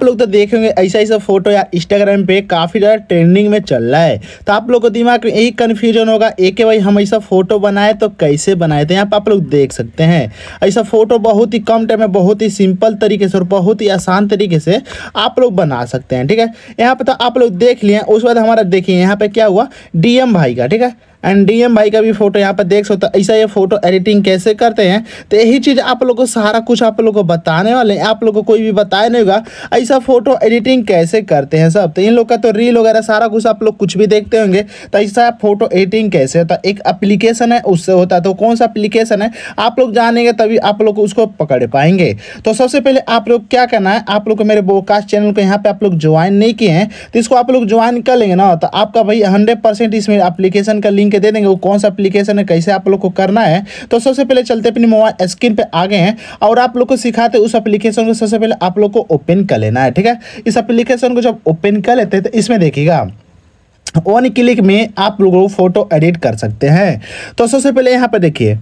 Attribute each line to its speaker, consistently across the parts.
Speaker 1: आप लोग तो देखेंगे ऐसा ऐसा फोटो या इंस्टाग्राम पे काफ़ी ज़्यादा ट्रेंडिंग में चल रहा है तो आप लोग को दिमाग में यही कन्फ्यूजन होगा एक के भाई हम ऐसा फोटो बनाए तो कैसे बनाए थे यहाँ पर आप लोग देख सकते हैं ऐसा फोटो बहुत ही कम टाइम में बहुत ही सिंपल तरीके से और बहुत ही आसान तरीके से आप लोग बना सकते हैं ठीक है यहाँ पर तो आप लोग देख लिए उसके बाद हमारा देखिए यहाँ पर क्या हुआ डीएम भाई का ठीक है एंड डीएम भाई का भी फोटो यहाँ पर देख सकते हो ऐसा ये फोटो एडिटिंग कैसे करते हैं तो यही चीज़ आप लोग को सारा कुछ आप लोग को बताने वाले हैं आप लोग को कोई भी बताया नहीं होगा ऐसा फोटो एडिटिंग कैसे करते हैं सब तो इन लोग का तो रील वगैरह सारा कुछ आप लोग कुछ भी देखते होंगे तो ऐसा फोटो एडिटिंग कैसे होता है एक अप्लीकेशन है उससे होता है तो कौन सा अप्लीकेशन है आप लोग जानेंगे तभी आप लोग उसको पकड़ पाएंगे तो सबसे पहले आप लोग क्या करना है आप लोग को मेरे बोकास्ट चैनल को यहाँ पर आप लोग ज्वाइन नहीं किए हैं तो इसको आप लोग ज्वाइन कर लेंगे ना तो आपका भाई हंड्रेड इसमें अप्लीकेशन का लिंक लिंक दे देंगे वो कौन सा एप्लीकेशन है कैसे आप लोग को करना है तो सबसे पहले चलते अपने मोबाइल स्क्रीन पर आ गए हैं और आप लोग को सिखाते उस एप्लीकेशन को सबसे पहले आप लोग को ओपन कर लेना है ठीक है इस एप्लीकेशन को जब ओपन कर लेते हैं तो इसमें देखिएगा वन क्लिक में आप लोग फोटो एडिट कर सकते हैं तो सबसे पहले यहाँ पर देखिए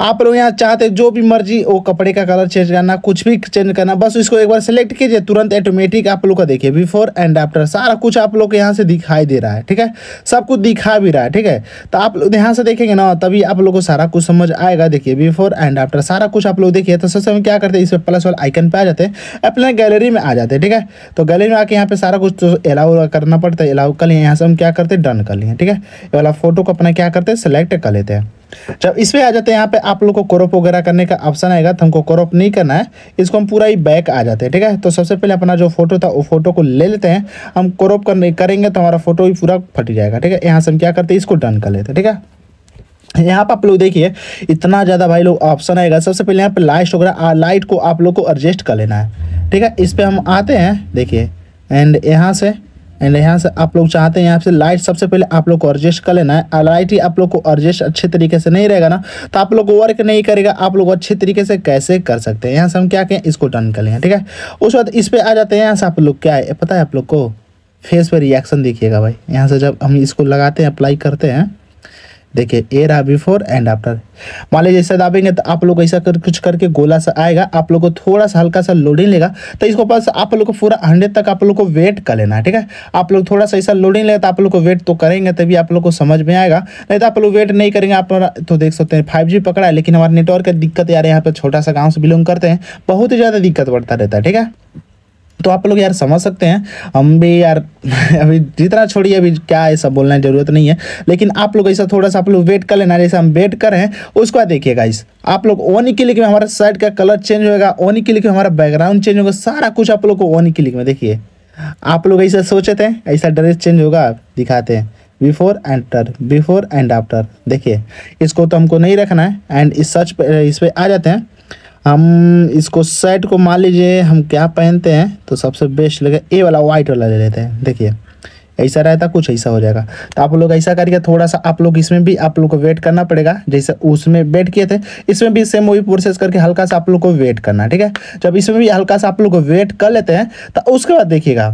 Speaker 1: आप लोग यहाँ चाहते जो भी मर्जी वो कपड़े का कलर चेंज करना कुछ भी चेंज करना बस इसको एक बार सेलेक्ट कीजिए तुरंत ऑटोमेटिक आप लोग का देखिए बिफोर एंड आफ्टर सारा कुछ आप लोग को यहाँ से दिखाई दे रहा है ठीक है सब कुछ दिखा भी रहा है ठीक है तो आप लोग यहाँ से देखेंगे ना तभी आप लोग को सारा कुछ समझ आएगा देखिए बिफोर एंड आफ्टर सारा कुछ आप लोग देखिए तो सबसे हम क्या करते हैं इस पर प्लस वाला आइकन पर आ जाते हैं अपने गैलरी में आ जाते हैं ठीक है तो गैलरी में आके यहाँ पे सारा कुछ तो अलाउ करना पड़ता है अलाउ कर लिए यहाँ से हम क्या करते हैं डन कर लिए ठीक है ये वाला फोटो को अपना क्या करते हैं सेलेक्ट कर लेते हैं जब इसमें आ जाते हैं यहाँ पे आप लोग को क्रॉप वगैरह करने का ऑप्शन आएगा तो हमको क्रॉप नहीं करना है इसको हम पूरा ही बैक आ जाते हैं ठीक है तो सबसे पहले अपना जो फोटो था वो फोटो को ले लेते हैं हम क्रॉप करने करेंगे तो हमारा फोटो ही पूरा फट जाएगा ठीक है यहाँ से हम क्या करते हैं इसको डन कर लेते हैं ठीक है यहाँ पर आप लोग देखिए इतना ज़्यादा भाई लोग ऑप्शन आएगा सबसे पहले यहाँ पर लाइट वगैरह लाइट को आप लोग को एडजस्ट कर लेना है ठीक है इस पर हम आते हैं देखिए एंड यहाँ से एंड यहाँ से आप लोग चाहते हैं यहाँ से लाइट सबसे पहले आप लोग को एडजस्ट कर लेना है लाइट ही आप लोग को एडजस्ट अच्छे तरीके से नहीं रहेगा ना तो आप लोग को वर्क नहीं करेगा आप लोग अच्छे तरीके से कैसे कर सकते हैं यहाँ से हम क्या कहें इसको टर्न कर लेंगे ठीक है उसके बाद इस पर आ जाते हैं यहाँ से आप लोग क्या है पता है आप लोग को फेस पर रिएक्शन देखिएगा भाई यहाँ से जब हम इसको लगाते हैं अप्लाई करते हैं देखिए एरा बिफोर एंड आफ्टर मान लीजिए ऐसा दाबेंगे तो आप लोग ऐसा कर कुछ करके गोला सा आएगा आप लोग को थोड़ा सा हल्का सा लोडिंग लेगा तो इसको पास आप लोग को पूरा हंड्रेड तक आप लोग को वेट कर लेना है ठीक है आप लोग थोड़ा सा ऐसा लोडिंग लेगा तो आप लोग को वेट तो करेंगे तभी आप लोग को समझ में आएगा नहीं तो आप लोग वेट नहीं करेंगे आप तो देख सकते हैं फाइव पकड़ा है लेकिन हमारे नेटवर्क का दिक्कत यार यहाँ पर छोटा सा गाँव से बिलोंग करते हैं बहुत ही ज़्यादा दिक्कत बढ़ता रहता है ठीक है तो आप लोग यार समझ सकते हैं हम भी यार अभी जितना छोड़िए अभी क्या ऐसा बोलना है जरूरत नहीं है लेकिन आप लोग ऐसा थोड़ा सा आप लोग वेट कर लेना जैसे हम वेट कर रहे हैं उसको देखिएगा इस आप लोग ओनी क्लिक में हमारा साइड का कलर चेंज होगा ओनी क्लिक में हमारा बैकग्राउंड चेंज होगा सारा कुछ आप लोग को ओनी क्लिक में देखिए आप लोग ऐसा सोचे थे ऐसा ड्रेस चेंज होगा दिखाते हैं before and before and after देखिए इसको तो हमको नहीं रखना है एंड इस सर्च पर इस पर आ जाते हैं हम इसको सेट को मान लीजिए हम क्या पहनते हैं तो सबसे बेस्ट लगे ए वाला वाइट वाला ले लेते हैं देखिए ऐसा रहता कुछ ऐसा हो जाएगा तो आप लोग ऐसा करके थोड़ा सा आप लोग इसमें भी आप लोग को वेट करना पड़ेगा जैसे उसमें वेट किए थे इसमें भी सेम वही प्रोसेस करके हल्का सा आप लोग को वेट करना ठीक है जब इसमें भी हल्का सा आप लोग को वेट कर लेते हैं तो उसके बाद देखिएगा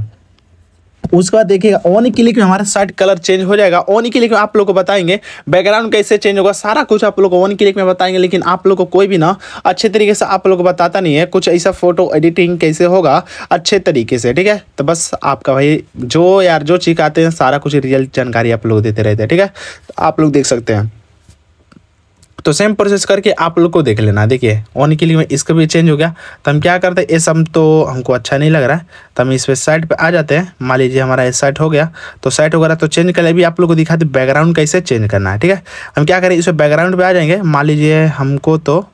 Speaker 1: उसके बाद देखिएगा ऑन क्लिक में हमारा शर्ट कलर चेंज हो जाएगा ऑन क्लिक में आप लोग को बताएंगे बैकग्राउंड कैसे चेंज होगा सारा कुछ आप लोग को ऑन क्लिक में बताएंगे लेकिन आप लोग को कोई भी ना अच्छे तरीके से आप लोग को बताता नहीं है कुछ ऐसा फोटो एडिटिंग कैसे होगा अच्छे तरीके से ठीक है तो बस आपका भाई जो यार जो चीख आते हैं सारा कुछ रियल जानकारी आप लोग देते रहते हैं ठीक है आप लोग देख सकते हैं तो सेम प्रोसेस करके आप लोग को देख लेना देखिए ऑन के लिए इसका भी चेंज हो गया तो हम क्या करते हैं ये सब तो हमको अच्छा नहीं लग रहा है तो हम इस पर साइड पर आ जाते हैं मान लीजिए हमारा ये साइट हो गया तो साइट वगैरह तो चेंज कर भी आप लोग को दिखा दे बैकग्राउंड कैसे चेंज करना है ठीक है हम क्या करें इस बैकग्राउंड पर आ जाएंगे मान लीजिए हमको तो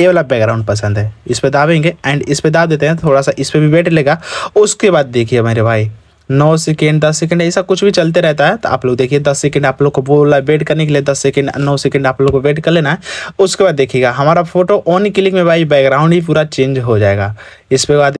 Speaker 1: ये वाला बैकग्राउंड पसंद है इस पर दाबेंगे एंड इस पर दाब देते हैं थोड़ा सा इस पर भी बैठ लेगा उसके बाद देखिए मेरे भाई नौ सेकेंड दस सेकेंड ऐसा कुछ भी चलते रहता है तो आप लोग देखिए दस सेकेंड आप लोग को बोला वेट करने के लिए दस सेकेंड नौ सेकेंड आप लोग को वेट कर लेना है उसके बाद देखिएगा हमारा फोटो ऑन क्लिक में भाई बैकग्राउंड ही पूरा चेंज हो जाएगा इसके बाद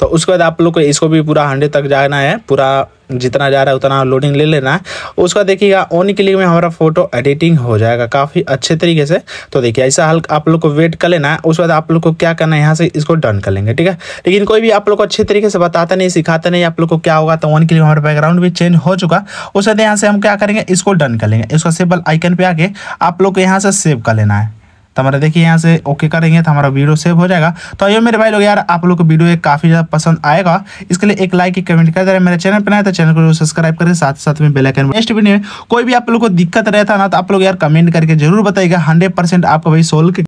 Speaker 1: तो उसके बाद आप लोग को इसको भी पूरा हंड्रेड तक जाना है पूरा जितना जा रहा है उतना लोडिंग ले लेना है उसका देखिएगा ऑन क्लिक में हमारा फोटो एडिटिंग हो जाएगा काफ़ी अच्छे तरीके से तो देखिए ऐसा हल आप लोग को वेट कर लेना है उसके बाद आप लोग को क्या करना है यहाँ से इसको डन कर लेंगे ठीक है लेकिन कोई भी आप लोग को अच्छे तरीके से बताता नहीं सिखाता नहीं आप लोग को क्या होगा तो ऑन क्लिक हमारा बैकग्राउंड भी चेंज हो चुका उसके बाद यहाँ से हम क्या करेंगे इसको डन कर लेंगे इसका सिंपल आइकन पर आके आप लोग को यहाँ से सेव कर लेना है तो हमारा देखिए यहाँ से ओके करेंगे तो हमारा वीडियो सेव हो जाएगा तो आइए मेरे भाई लोग यार आप लोग को वीडियो काफ़ी ज़्यादा पसंद आएगा इसके लिए एक लाइक एक कमेंट कर दे रहे मेरे चैनल पर ना तो चैनल को सब्सक्राइब करें साथ साथ में बेलाइकन नेक्स्ट वीडियो में कोई भी आप लोग को दिक्कत रहता ना तो आप लोग यार कमेंट करके जरूर बताइएगा हंड्रेड आपको भाई सोल्व